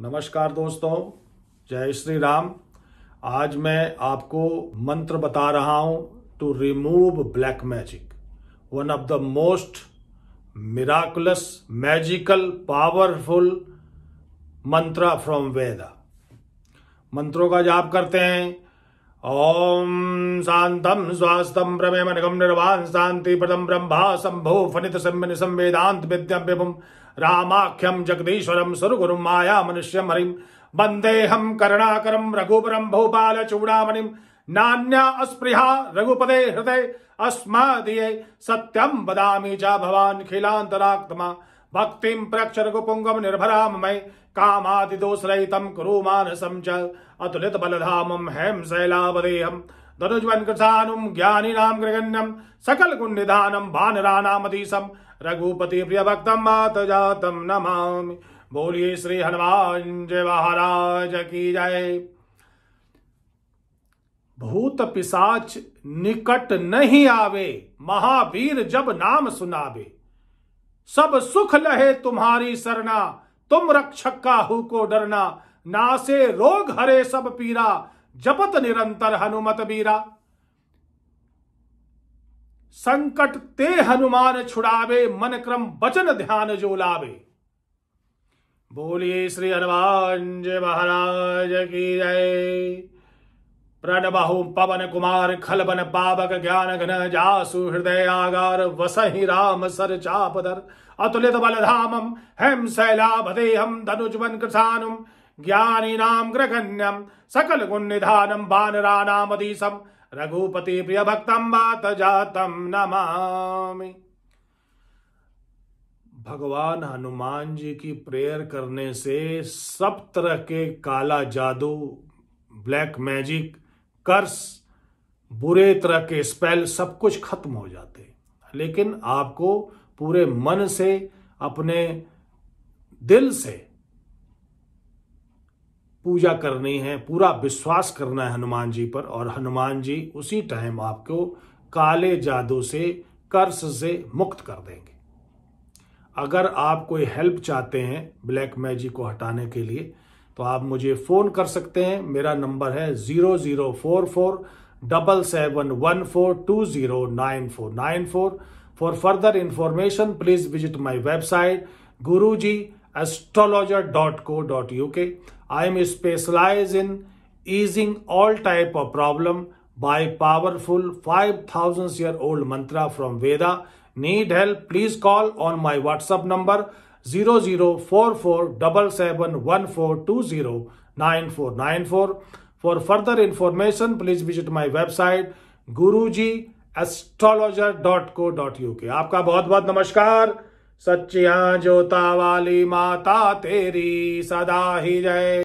नमस्कार दोस्तों जय श्री राम आज मैं आपको मंत्र बता रहा हूं to remove black magic one of the most miraculous magical powerful mantra from Veda मंत्रों का जाप करते हैं ओम शांतम स्वास्थम प्रमेम मनगम निर्वाण शांति पदम ब्रह्मा संभो फनित संवेदांत विद्यम रामाख्यम जगदीश्वरम सुरगुरु माया मनुष्यम हरिम वंदेहम करणाकरम रघुपरम भोपाल चूड़ामणिम नान्या अस्पृहा रघुपदे हृदय अस्मादिये सत्यम बदामी च भवान खिलांतरात्मा भक्ति प्रक्ष रघुपुंगम निर्भरा मय कामादिदोषरहितम कुरु मानसम च अतुलित बलधामम हेम शैलावदेहम धनुज्वन्कृशानुम् ज्ञानिनाम् गृगण्यम् सकलगुणनिधानम् भानरानामधीशम् रघुपति प्रियभक्तम् मात जातम् नमामि बोलिए श्री हनुमान जय महाराज की जय भूत पिशाच निकट नहीं आवे महावीर जब नाम सुनावे सब सुख लहे तुम्हारी सरना तुम रक्षक का हु को डरना नासे रोग हरे सब पीरा जपत निरंतर हनुमत बीरा संकट ते हनुमान छुड़ावे मन क्रम बचन ध्यान जो लावे बोलिए श्री हनुमान जय महाराज की जय प्रणबहु पवन कुमार खलबन पावक ज्ञान घन जासु हृदय आगार ही राम सर चापदर अतुलित बल धामम हेम शैलाभदेहम धनुजवन कृषानुम ज्ञानी ज्ञानीनां ग्रगण्यं सकलगुणनिधानं वानराणामधीशं रघुपति भक्तम बात जातम नमामि भगवान हनुमान जी की प्रेयर करने से सब तरह के काला जादू ब्लैक मैजिक कर्स बुरे तरह के स्पेल सब कुछ खत्म हो जाते लेकिन आपको पूरे मन से अपने दिल से पूजा करनी है पूरा विश्वास करना है हनुमान जी पर और हनुमान जी उसी टाइम आपको काले जादू से कर्ज से मुक्त कर देंगे अगर आप कोई हेल्प चाहते हैं ब्लैक मैजिक को हटाने के लिए तो आप मुझे फ़ोन कर सकते हैं मेरा नंबर है zero zero four four double seven one four two zero nine four nine four for further information please visit my website guru ji astrologer.co.uk. I am specialized in easing all type of problem by powerful five thousands year old mantra from Veda. Need help? Please call on my WhatsApp number zero zero zero four four four four double seven one two nine nine four. For further information, please visit my website guruji astrologer.co.uk. आपका बहुत बहुत नमस्कार सच्चिया जोता वाली माता तेरी सदा ही जय